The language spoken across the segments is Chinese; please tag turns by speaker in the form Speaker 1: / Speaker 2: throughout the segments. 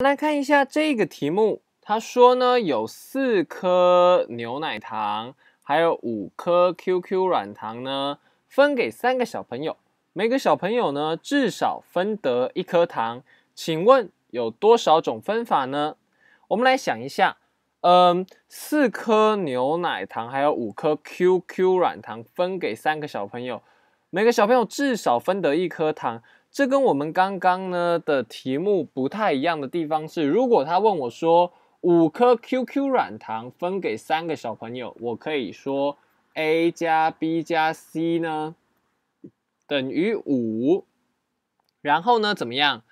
Speaker 1: 来看一下这个题目，他说呢，有四颗牛奶糖，还有五颗 QQ 软糖呢，分给三个小朋友，每个小朋友呢至少分得一颗糖，请问有多少种分法呢？我们来想一下，嗯，四颗牛奶糖还有五颗 QQ 软糖分给三个小朋友，每个小朋友至少分得一颗糖。这跟我们刚刚呢的题目不太一样的地方是，如果他问我说五颗 QQ 软糖分给三个小朋友，我可以说 a 加 b 加 c 呢等于五，然后呢怎么样？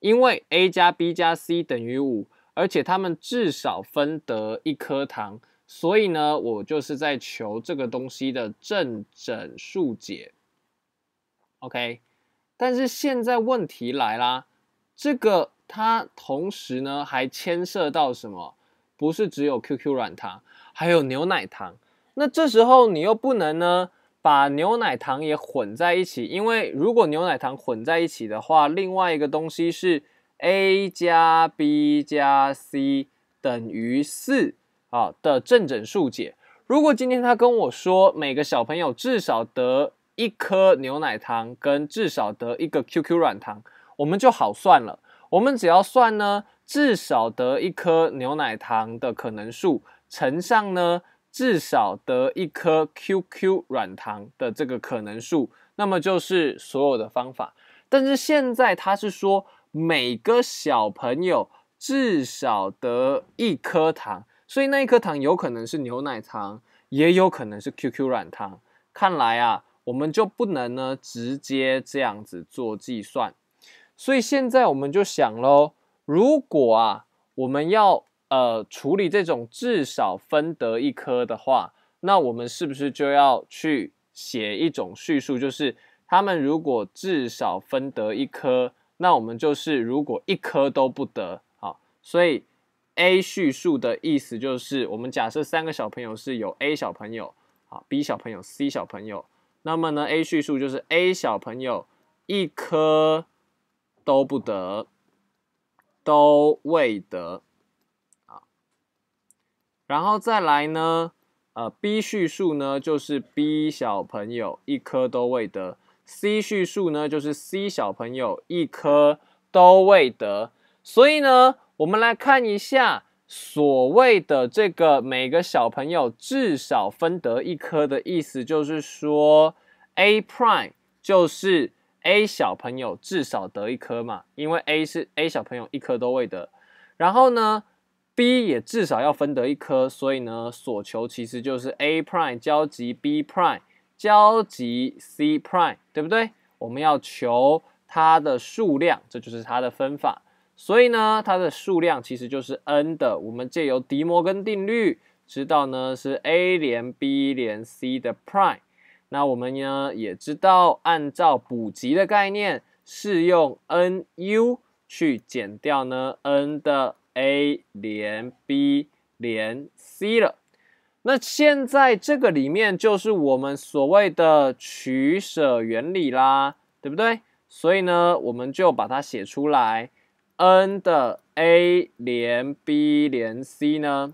Speaker 1: 因为 a 加 b 加 c 等于五，而且他们至少分得一颗糖，所以呢我就是在求这个东西的正整数解。OK。但是现在问题来啦，这个它同时呢还牵涉到什么？不是只有 QQ 软糖，还有牛奶糖。那这时候你又不能呢把牛奶糖也混在一起，因为如果牛奶糖混在一起的话，另外一个东西是 a 加 b 加 c 等于四啊的正整数解。如果今天他跟我说每个小朋友至少得。一颗牛奶糖跟至少得一个 QQ 软糖，我们就好算了。我们只要算呢，至少得一颗牛奶糖的可能数，乘上呢至少得一颗 QQ 软糖的这个可能数，那么就是所有的方法。但是现在他是说每个小朋友至少得一颗糖，所以那一颗糖有可能是牛奶糖，也有可能是 QQ 软糖。看来啊。我们就不能呢直接这样子做计算，所以现在我们就想喽，如果啊我们要呃处理这种至少分得一颗的话，那我们是不是就要去写一种叙述，就是他们如果至少分得一颗，那我们就是如果一颗都不得啊，所以 A 叙述的意思就是我们假设三个小朋友是有 A 小朋友啊、B 小朋友、C 小朋友。那么呢，A 叙述就是 A 小朋友一颗都不得，都未得，啊。然后再来呢，呃，B 叙述呢就是 B 小朋友一颗都未得，C 叙述呢就是 C 小朋友一颗都未得。所以呢，我们来看一下。所谓的这个每个小朋友至少分得一颗的意思，就是说 A prime 就是 A 小朋友至少得一颗嘛，因为 A 是 A 小朋友一颗都未得。然后呢，B 也至少要分得一颗，所以呢，所求其实就是 A prime 交集 B prime 交集 C prime，对不对？我们要求它的数量，这就是它的分法。所以呢，它的数量其实就是 n 的。我们借由笛摩根定律知道呢，是 A 连 B 连 C 的 prime。那我们呢，也知道按照补集的概念，是用 nU 去减掉呢 n 的 A 连 B 连 C 了。那现在这个里面就是我们所谓的取舍原理啦，对不对？所以呢，我们就把它写出来。n 的 a 连 b 连 c 呢，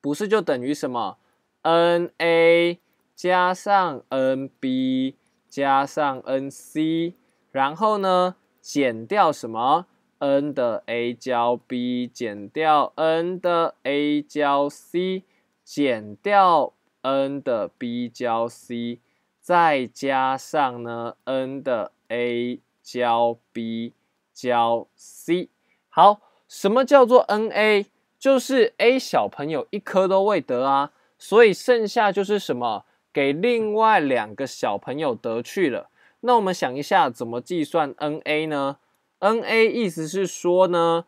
Speaker 1: 不是就等于什么 n a 加上 n b 加上 n c，然后呢减掉什么 n 的 a 交 b 减掉 n 的 a 交 c 减掉 n 的 b 交 c，再加上呢 n 的 a 交 b。交 C 好，什么叫做 N A 就是 A 小朋友一颗都未得啊，所以剩下就是什么给另外两个小朋友得去了。那我们想一下怎么计算 N A 呢？N A 意思是说呢，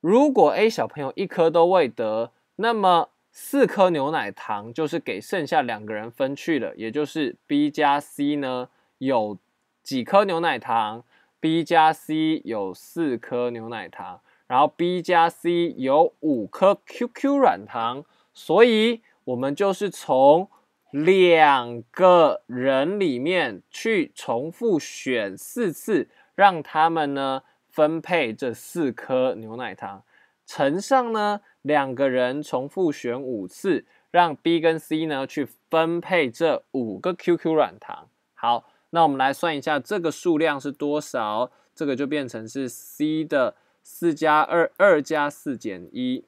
Speaker 1: 如果 A 小朋友一颗都未得，那么四颗牛奶糖就是给剩下两个人分去了，也就是 B 加 C 呢有几颗牛奶糖。B 加 C 有四颗牛奶糖，然后 B 加 C 有五颗 QQ 软糖，所以我们就是从两个人里面去重复选四次，让他们呢分配这四颗牛奶糖。乘上呢两个人重复选五次，让 B 跟 C 呢去分配这五个 QQ 软糖。好。那我们来算一下这个数量是多少，这个就变成是 c 的四加二，二加四减一，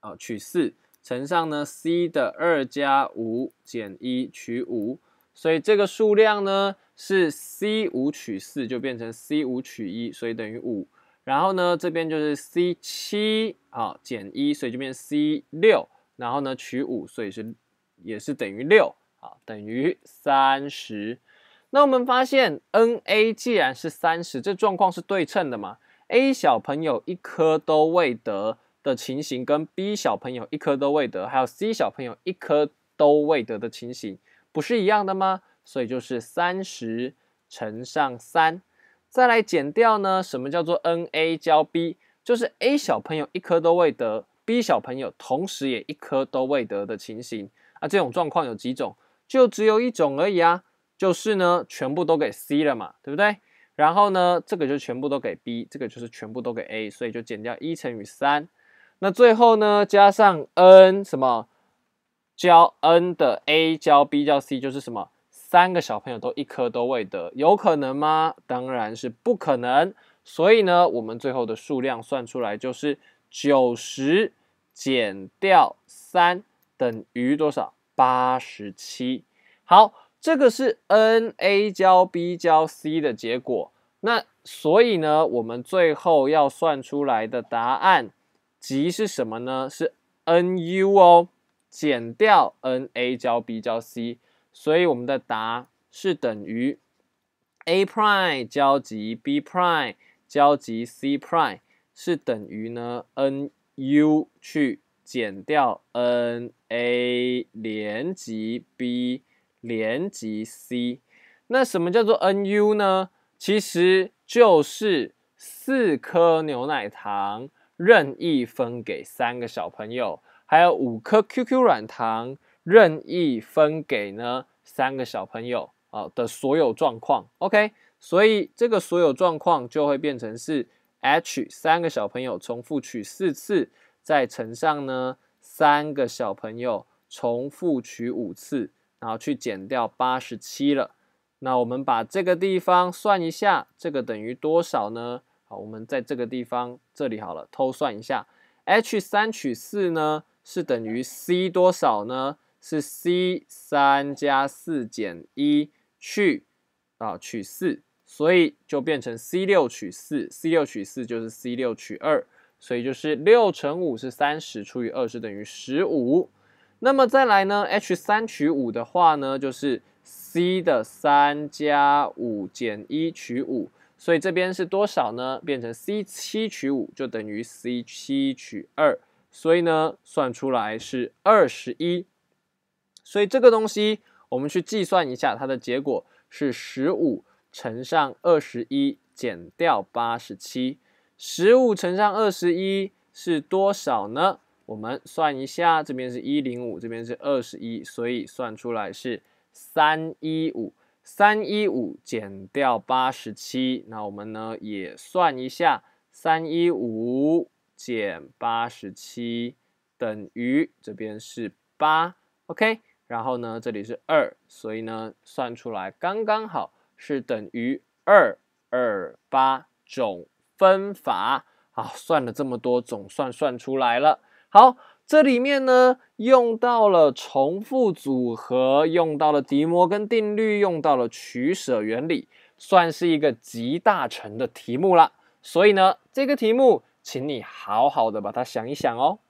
Speaker 1: 好，取四乘上呢 c 的二加五减一取五，所以这个数量呢是 c 五取四就变成 c 五取一，所以等于五。然后呢这边就是 c 七啊减一，所以就变 c 六，然后呢取五，所以是也是等于六。啊，等于三十。那我们发现，n a 既然是三十，这状况是对称的嘛。a 小朋友一颗都未得的情形，跟 b 小朋友一颗都未得，还有 c 小朋友一颗都未得的情形，不是一样的吗？所以就是三十乘上三，再来减掉呢。什么叫做 n a 交 b？就是 a 小朋友一颗都未得，b 小朋友同时也一颗都未得的情形。啊，这种状况有几种？就只有一种而已啊，就是呢，全部都给 C 了嘛，对不对？然后呢，这个就全部都给 B，这个就是全部都给 A，所以就减掉一乘以三。那最后呢，加上 n 什么交 n 的 A 交 B 交 C 就是什么？三个小朋友都一颗都未得，有可能吗？当然是不可能。所以呢，我们最后的数量算出来就是九十减掉三等于多少？八十七，好，这个是 n a 交 b 交 c 的结果。那所以呢，我们最后要算出来的答案集是什么呢？是 n u 哦，减掉 n a 交 b 交 c。所以我们的答是等于 a prime 交集 b prime 交集 c prime，是等于呢 n u 去。减掉 n a 连级 b 连级 c，那什么叫做 n u 呢？其实就是四颗牛奶糖任意分给三个小朋友，还有五颗 Q Q 软糖任意分给呢三个小朋友啊的所有状况。OK，所以这个所有状况就会变成是 h 三个小朋友重复取四次。再乘上呢，三个小朋友重复取五次，然后去减掉八十七了。那我们把这个地方算一下，这个等于多少呢？好，我们在这个地方这里好了，偷算一下，h 三取四呢是等于 c 多少呢？是 c 三加四减一去啊取四，所以就变成 c 六取四，c 六取四就是 c 六取二。所以就是六乘五是三十除以二十等于十五。那么再来呢？h 三取五的话呢，就是 c 的三加五减一取五，所以这边是多少呢？变成 c 七取五就等于 c 七取二，所以呢，算出来是二十一。所以这个东西我们去计算一下，它的结果是十五乘上二十一减掉八十七。十五乘上二十一是多少呢？我们算一下，这边是一零五，这边是二十一，所以算出来是三一五。三一五减掉八十七，那我们呢也算一下，三一五减八十七等于这边是八，OK，然后呢这里是二，所以呢算出来刚刚好是等于二二八种。分法啊，算了这么多，总算算出来了。好，这里面呢用到了重复组合，用到了笛摩根定律，用到了取舍原理，算是一个集大成的题目了。所以呢，这个题目，请你好好的把它想一想哦。